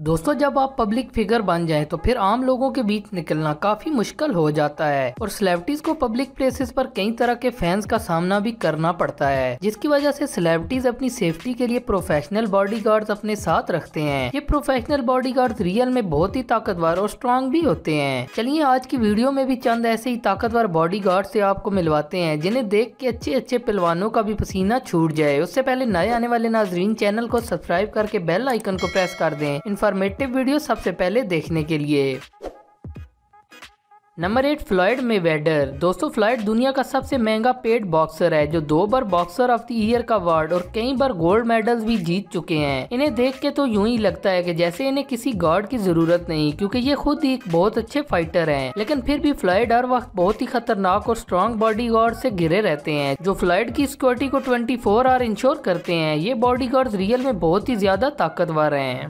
दोस्तों जब आप पब्लिक फिगर बन जाएं तो फिर आम लोगों के बीच निकलना काफी मुश्किल हो जाता है और सेलेब्रिटीज को पब्लिक प्लेसेस पर कई तरह के फैंस का सामना भी करना पड़ता है जिसकी वजह से सेलेब्रिटीज अपनी सेफ्टी के लिए प्रोफेशनल बॉडीगार्ड्स अपने साथ रखते हैं ये प्रोफेशनल बॉडीगार्ड्स रियल में बहुत ही ताकतवर और स्ट्रांग भी होते हैं चलिए आज की वीडियो में भी चंद ऐसे ही ताकतवर बॉडी गार्ड से आपको मिलवाते हैं जिन्हें देख के अच्छे अच्छे पहलवानों का भी पसीना छूट जाए उससे पहले नए आने वाले नाजरीन चैनल को सब्सक्राइब करके बेल आइकन को प्रेस कर दें इन्फॉर्मेटिव वीडियो सबसे पहले देखने के लिए number eight Floyd Mayweather दोस्तों फ्लॉयड दुनिया का सबसे महंगा पेड बॉक्सर है जो दो बार बॉक्सर ऑफ द ईयर का अवार्ड और कई बार गोल्ड मेडल्स भी जीत चुके हैं इन्हें देख के तो यूं ही लगता है कि जैसे इन्हें किसी गार्ड की जरूरत नहीं क्योंकि ये खुद ही एक बहुत अच्छे फाइटर हैं लेकिन फिर भी फ्लॉयड हर वक्त बहुत ही खतरनाक और स्ट्रॉन्ग बॉडी गार्ड से घिरे रहते हैं जो फ्लॉयड की सिक्योरिटी को ट्वेंटी फोर आवर इंश्योर करते हैं ये बॉडी गार्ड रियल में बहुत ही ज्यादा ताकतवर है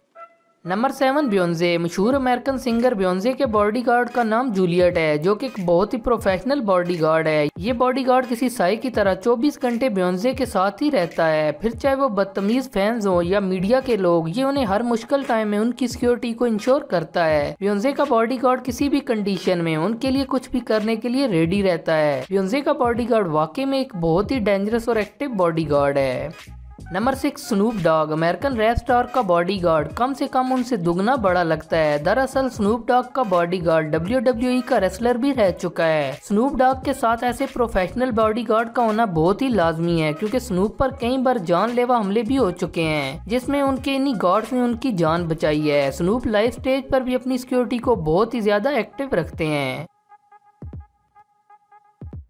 नंबर सेवन ब्योन्जे मशहूर अमेरिकन सिंगर ब्योन्जे के बॉडीगार्ड का नाम जूलियट है जो कि एक बहुत ही प्रोफेशनल बॉडीगार्ड है ये बॉडीगार्ड किसी साई की तरह 24 घंटे ब्योन्जे के साथ ही रहता है फिर चाहे वो बदतमीज फैंस हो या मीडिया के लोग ये उन्हें हर मुश्किल टाइम में उनकी सिक्योरिटी को इंश्योर करता है ब्योन्जे का बॉडी किसी भी कंडीशन में उनके लिए कुछ भी करने के लिए रेडी रहता है ब्योन्जे का बॉडी वाकई में एक बहुत ही डेंजरस और एक्टिव बॉडी है number six Snoop Dogg American rap star का बॉडीगार्ड कम से कम उनसे दुगना बड़ा लगता है दरअसल स्नूप डॉग का बॉडीगार्ड डब्ल्यू e का रेसलर भी रह चुका है स्नूप डॉग के साथ ऐसे प्रोफेशनल बॉडीगार्ड का होना बहुत ही लाजमी है क्योंकि स्नूप पर कई बार जानलेवा हमले भी हो चुके हैं जिसमे उनके इन्हीं गार्ड ने उनकी जान बचाई है स्नूप लाइफ स्टेज पर भी अपनी सिक्योरिटी को बहुत ही ज्यादा एक्टिव रखते हैं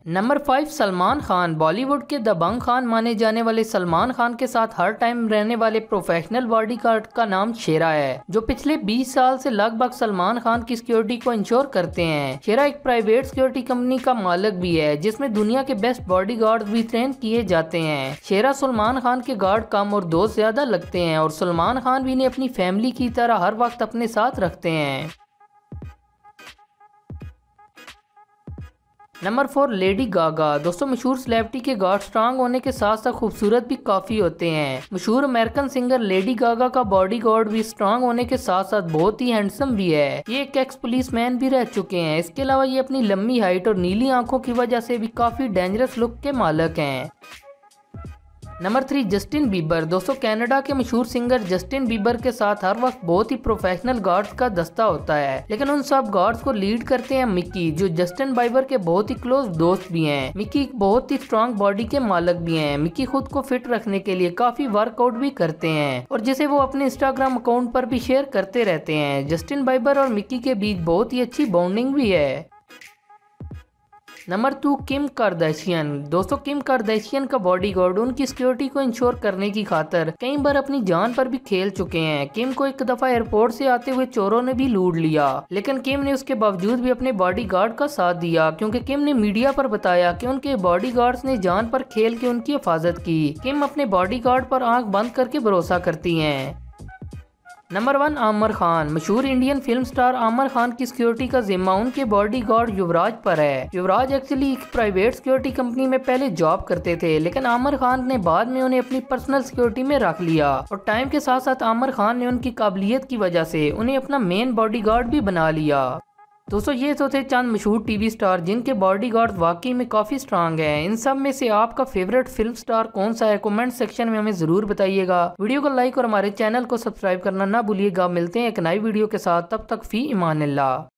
नंबर फाइव सलमान खान बॉलीवुड के दबंग खान माने जाने वाले सलमान खान के साथ हर टाइम रहने वाले प्रोफेशनल बॉडीगार्ड का नाम शेरा है जो पिछले 20 साल से लगभग सलमान खान की सिक्योरिटी को इंश्योर करते हैं शेरा एक प्राइवेट सिक्योरिटी कंपनी का मालिक भी है जिसमें दुनिया के बेस्ट बॉडी भी ट्रेन किए जाते हैं शेरा सलमान खान के गार्ड कम और दोस्त ज्यादा लगते हैं और सलमान खान भी इन्हें अपनी फैमिली की तरह हर वक्त अपने साथ रखते हैं नंबर फोर लेडी गागा दोस्तों मशहूर सेलेब्रिटी के गार्ड स्ट्रांग होने के साथ साथ खूबसूरत भी काफी होते हैं मशहूर अमेरिकन सिंगर लेडी गागा का बॉडी गार्ड भी स्ट्रांग होने के साथ साथ बहुत ही हैंडसम भी है ये एक एक्स पुलिस मैन भी रह चुके हैं इसके अलावा ये अपनी लंबी हाइट और नीली आंखों की वजह से भी काफी डेंजरस लुक के मालक हैं नंबर थ्री जस्टिन बीबर दोस्तों कनाडा के मशहूर सिंगर जस्टिन बीबर के साथ हर वक्त बहुत ही प्रोफेशनल गार्ड्स का दस्ता होता है लेकिन उन सब गार्ड्स को लीड करते हैं मिक्की जो जस्टिन बाइबर के बहुत ही क्लोज दोस्त भी हैं मिक्की बहुत ही स्ट्रांग बॉडी के मालक भी हैं मिक्की खुद को फिट रखने के लिए काफी वर्कआउट भी करते हैं और जिसे वो अपने इंस्टाग्राम अकाउंट पर भी शेयर करते रहते हैं जस्टिन बाइबर और मिक्की के बीच बहुत ही अच्छी बॉन्डिंग भी है नंबर टू किम करदशियन दोस्तों किम करदशियन का बॉडी गार्ड उनकी सिक्योरिटी को इंश्योर करने की खातर कई बार अपनी जान पर भी खेल चुके हैं किम को एक दफा एयरपोर्ट से आते हुए चोरों ने भी लूट लिया लेकिन किम ने उसके बावजूद भी अपने बॉडी गार्ड का साथ दिया क्योंकि किम ने मीडिया पर बताया कि उनके बॉडी गार्ड ने जान पर खेल के उनकी हिफाजत की किम अपने बॉडी गार्ड पर आंख बंद करके भरोसा करती है नंबर वन आमर खान मशहूर इंडियन फिल्म स्टार आमर खान की सिक्योरिटी का जिम्मा उनके बॉडी गार्ड युवराज पर है युवराज एक्चुअली एक प्राइवेट सिक्योरिटी कंपनी में पहले जॉब करते थे लेकिन आमर खान ने बाद में उन्हें अपनी पर्सनल सिक्योरिटी में रख लिया और टाइम के साथ साथ आमर खान ने उनकी काबिलियत की वजह से उन्हें अपना मेन बॉडी गार्ड भी बना लिया दोस्तों ये तो थे चंद मशहूर टीवी स्टार जिनके बॉडीगार्ड वाकई में काफ़ी स्ट्रांग हैं इन सब में से आपका फेवरेट फिल्म स्टार कौन सा है कमेंट सेक्शन में हमें ज़रूर बताइएगा वीडियो को लाइक और हमारे चैनल को सब्सक्राइब करना ना भूलिएगा मिलते हैं एक नई वीडियो के साथ तब तक फ़ी ईमान